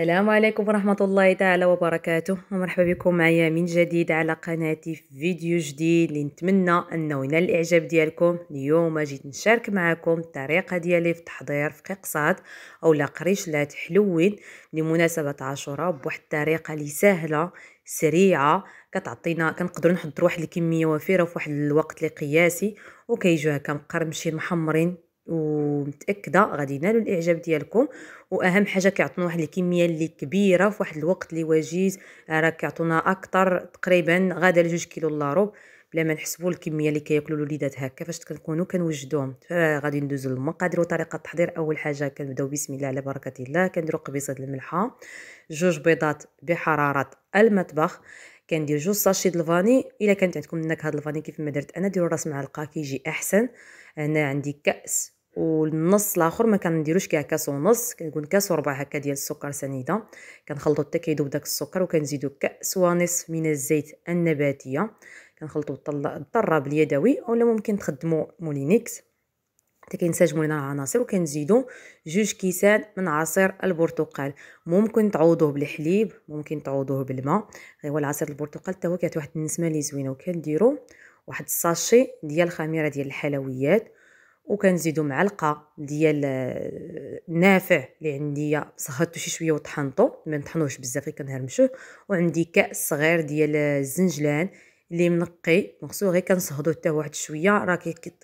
السلام عليكم ورحمة الله تعالى وبركاته ومرحبا بكم معايا من جديد على قناتي في فيديو جديد اللي نتمنى انه ينال الاعجاب ديالكم اليوم جيت نشارك معكم الطريقة ديالي في تحضير في قصات او لا قريشلات حلوين لمناسبة عاشوراء بواحد الطريقة اللي سهلة سريعه كتعطينا كنقدروا نحضروا واحد الكميه وفيره في واحد الوقت لقياسي وكيجيو هكا مقرمشين محمرين ومتاكده غادي ينالوا الاعجاب ديالكم واهم حاجه كيعطونا واحد الكميه اللي كبيره في واحد الوقت اللي وجيز آه، راه كيعطونا اكثر تقريبا غدا لجوج كيلو لا روب بلا ما نحسبوا الكميه اللي كياكلوا الوليدات هكا فاش كنكونوا كنوجدوهم غادي ندوزو للمقادير وطريقه التحضير اول حاجه كنبداو بسم الله على بركه الله كنديروا قبيصه الملحه جوج بيضات بحراره المطبخ كندير جوج ساشي د الفاني الا كانت عندكم النكهه د الفاني كيف ما درت انا ديروا راس معلقه كيجي احسن هنا عندي كاس والنص الاخر ما كنديروش كاع كاس ونص كنقول كاس وربع هكا ديال السكر سنيده كنخلطو حتى كيذوب داك السكر وكنزيدو كاس ونصف من الزيت النباتيه كنخلطو بالطراب اليدوي اولا ممكن تخدمو مولينيكس حتى كينسجموا لنا العناصر وكنزيدو جوج كيسان من عصير البرتقال ممكن تعوضوه بالحليب ممكن تعوضوه بالماء غير هو العصير البرتقال حتى هو كيعطي واحد النسمه اللي زوينه وكنديرو واحد الساشي ديال الخميره ديال الحلويات وكنزيدو معلقه ديال النافع آه، اللي عندي صهدتو شي شويه وطحنتو ما نطحنوش بزاف غير كنهرمشوه وعندي كاس صغير ديال آه، الزنجلان اللي منقي مغسول غير كنصهدو حتى واحد شويه راه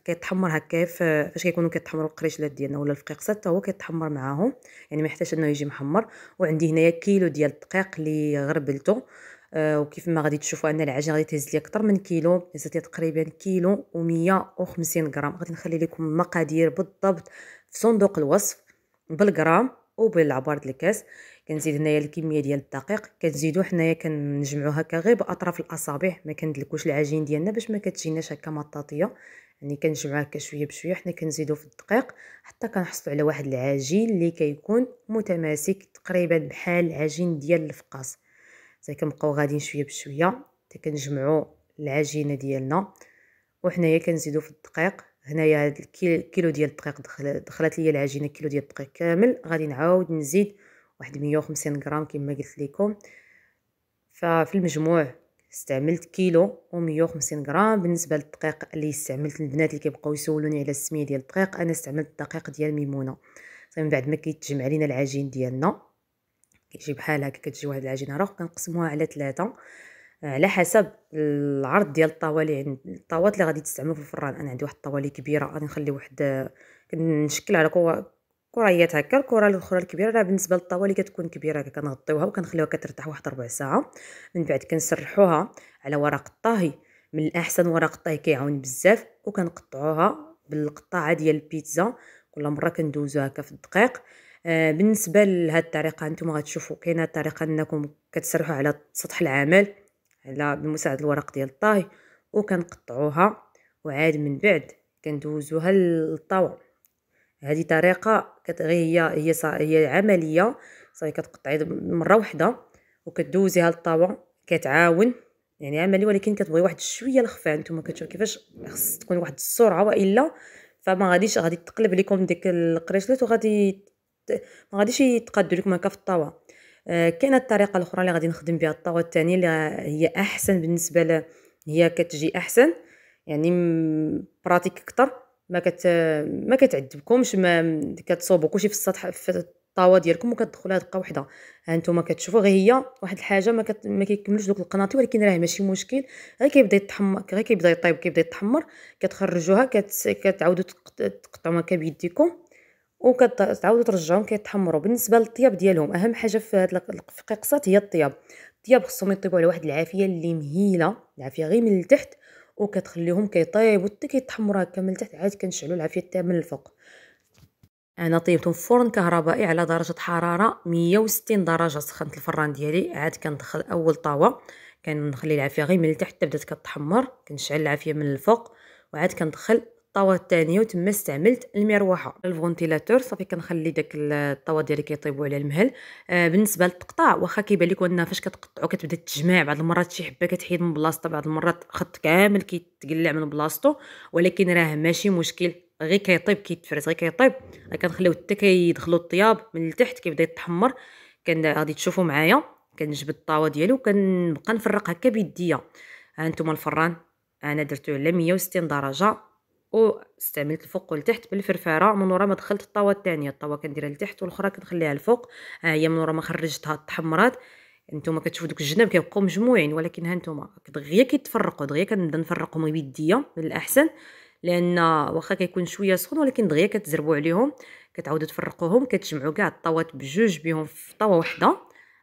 كيتحمر هكا فاش كيكونوا كيتحمروا القريشلات ديالنا ولا الفقيقسه حتى هو كيتحمر معاهم يعني ما يحتاج انه يجي محمر وعندي هنايا كيلو ديال الدقيق اللي غربلته آه، وكيف ما غادي تشوفوا ان العجينه غادي تهز لي اكثر من كيلو هزت تقريبا كيلو و150 غرام غادي نخلي لكم المقادير بالضبط في صندوق الوصف بالغرام وبالعبار ديال الكاس كنزيد هنايا الكميه ديال الدقيق كنزيدو حنايا كنجمعو هكا غير باطراف الاصابع ما كندلكوش العجين ديالنا باش ما كتجيناش هكا مطاطيه يعني كنجمعو هكا شويه بشويه حنا كنزيدو في الدقيق حتى كنحصلو على واحد العجين اللي كيكون متماسك تقريبا بحال العجين ديال الفقاص حتى كنبقاو غاديين شويه بشويه حتى كنجمعوا العجينه ديالنا وحنايا كنزيدو في الدقيق هنايا هاد الكيلو ديال الدقيق دخلت ليا العجينه كيلو ديال الدقيق كامل غادي نعاود نزيد واحد 150 غرام كما قلت لكم ففي المجموع استعملت كيلو و150 غرام بالنسبه للدقيق اللي استعملت البنات اللي كيبقاو يسولوني على السميه ديال الدقيق انا استعملت الدقيق ديال ميمونه صافي من بعد ما كيتجمع لينا العجين ديالنا كيجي بحال هكا كتجي واحد العجينه راه كنقسموها على ثلاثه آه، على حسب العرض ديال الطوالي عند يعني الطاوات اللي غادي تستعملو في الفران انا عندي واحد الطوالي كبيره غادي نخلي واحد آه، كنشكل على كريات هكا الكره الاخرى الكبيره راه بالنسبه للطوالي كتكون كبيره هكا كنغطيوها وكنخليوها كترتاح واحد ربع ساعه من بعد كنسرحوها على ورق الطهي من الاحسن ورق الطهي كيعاون بزاف وكنقطعوها بالقطاعه ديال البيتزا كل مره كندوزوها هكا في الدقيق آه، بالنسبه لهاد الطريقه نتوما غتشوفوا كاينه الطريقه انكم كتسرحوا على سطح العمل على بمساعده الورق ديال الطهي وكنقطعوها وعاد من بعد كندوزوها للطاوه هذه طريقه كتغي هي هي هي عمليه صافي كتقطعي مره واحده وكدوزيها للطاوه كتعاون يعني عملي ولكن كتبغي واحد شويه الخفه نتوما كتشوفوا كيفاش خص تكون واحد السرعه والا فما غاديش غادي تقلب لكم ديك القريشلات وغادي ما غاديش يتقادوا لكم هكا في الطاوه آه، كاينه الطريقه الاخرى اللي غادي نخدم بها الطاوه الثانيه اللي هي احسن بالنسبه ل هي كتجي احسن يعني براتيك اكثر ما كت ما كتعذبكمش ما كتصوبوا كلشي في السطح في الطاوه ديالكم وكتدخلوا دقه واحده هانتوما كتشوفوا غير هي واحد الحاجه ما, كت... ما كيكملوش دوك القناطي ولكن راه ماشي مشكل غير كيبدا يتحمر غير كيبدا يطيب كيبدا يتحمر كتخرجوها كت... كتعاودوا تقطعوها كبيديكم وكتعاودوا ترجعوهم كيتحمروا بالنسبه للطياب ديالهم اهم حاجه في هاد في هي الطياب الطياب خصهم يطيبوا على واحد العافيه اللي مهيله العافيه غير من التحت وكتخليهم كيطيبوا حتى كيتحمروا هكا من التحت عاد كنشعلوا العافيه حتى من الفوق انا طيبتهم في فرن كهربائي على درجه حراره 160 درجه سخنت الفران ديالي عاد كندخل اول طاوه كنخلي العافيه غير من التحت حتى بدات كتحمر كنشعل العافيه من الفوق وعاد كندخل الطاوه الثانيه وتما استعملت المروحه الفونتيلاتور صافي كنخلي داك الطاوه ديالي كيطيبو على المهل آه بالنسبه للتقطاع واخا كيبان لكم انها فاش كتقطعو كتبدا تجمع بعض المرات شي حبه كتحيد من بلاصتها بعض المرات خط كامل كيتقلع من بلاصتو ولكن راه ماشي مشكل غير كيطيب كيتفرز غير كيطيب كنخليو حتى كيدخلو الطياب من التحت كيبدا يتحمر كان غادي تشوفوا معايا كنجبد الطاوه ديالي وكنبقى نفرق هكا بيديا ها الفران انا درتو على 160 درجه واستعملت الفوق والتحت بالفرفاره من ورا ما دخلت الطاوه الثانيه الطاوه كنديرها لتحت والاخرى كنخليها الفوق ها آه، هي من ورا ما خرجتها تحمرات نتوما كتشوفوا دوك الجناب كيبقاو مجموعين ولكن ها نتوما دغيا كيتفرقوا دغيا كنبدا نفرقهم بيديا من الاحسن لان واخا كيكون شويه سخون ولكن دغيا كتزربوا عليهم كتعاودوا تفرقوهم كتجمعوا كاع الطاوات بجوج بهم في طاوه وحده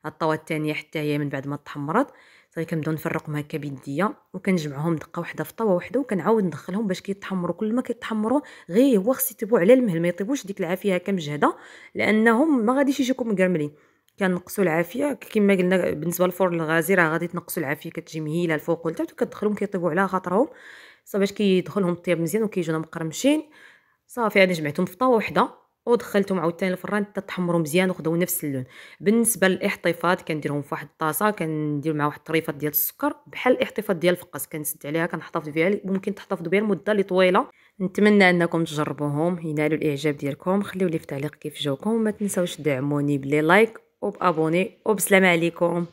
الطاوه الثانيه حتى هي من بعد ما تحمرات صافي كنبداو نفرقهم هكا بيديا وكنجمعهم دقه واحده في طاوه واحده وكنعاود ندخلهم باش كيتحمروا كل ما كيتحمروا غير هو خص يطيبوا على المهل ما يطيبوش ديك العافيه هكا مجهده لانهم ما غاديش يجيكم مقرملين كنقصوا العافيه كما قلنا بالنسبه للفرن الغازي راه غادي تنقصوا العافيه كتجي مهيله الفوق والتحت وكتدخلهم كيطيبوا على خاطرهم صافي باش كيدخلهم الطياب مزيان وكيجونا مقرمشين صافي انا جمعتهم في طاوه وحده ودخلتهم عاوتاني الفران حتى تحمروا مزيان وخذوا نفس اللون بالنسبه للاحتفاظ كنديرهم في واحد الطاسه كندير مع واحد الطريفات ديال السكر بحال الاحتفاظ ديال الفقاس كنسد عليها كنحتفظ بها ممكن تحتفظوا بها لمده اللي طويله نتمنى انكم تجربوهم ينالوا الاعجاب ديالكم خليو لي في تعليق كيف جاوكم وما تنساوش دعموني بلي لايك وبابوني وبسلام عليكم